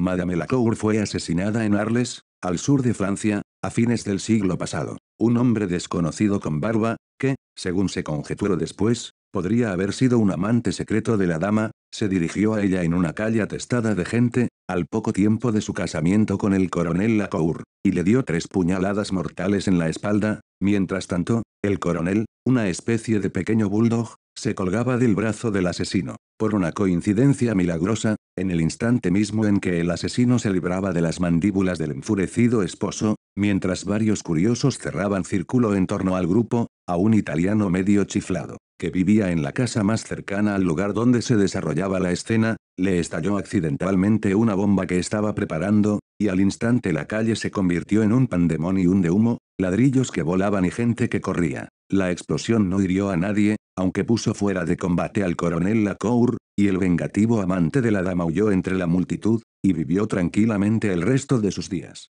Madame Lacour fue asesinada en Arles, al sur de Francia, a fines del siglo pasado. Un hombre desconocido con barba, que, según se conjeturó después, podría haber sido un amante secreto de la dama, se dirigió a ella en una calle atestada de gente, al poco tiempo de su casamiento con el coronel Lacour, y le dio tres puñaladas mortales en la espalda, mientras tanto, el coronel, una especie de pequeño bulldog, se colgaba del brazo del asesino. Por una coincidencia milagrosa, en el instante mismo en que el asesino se libraba de las mandíbulas del enfurecido esposo, mientras varios curiosos cerraban círculo en torno al grupo, a un italiano medio chiflado, que vivía en la casa más cercana al lugar donde se desarrollaba la escena, le estalló accidentalmente una bomba que estaba preparando, y al instante la calle se convirtió en un pandemonium de humo, ladrillos que volaban y gente que corría. La explosión no hirió a nadie, aunque puso fuera de combate al coronel Lacour, y el vengativo amante de la dama huyó entre la multitud, y vivió tranquilamente el resto de sus días.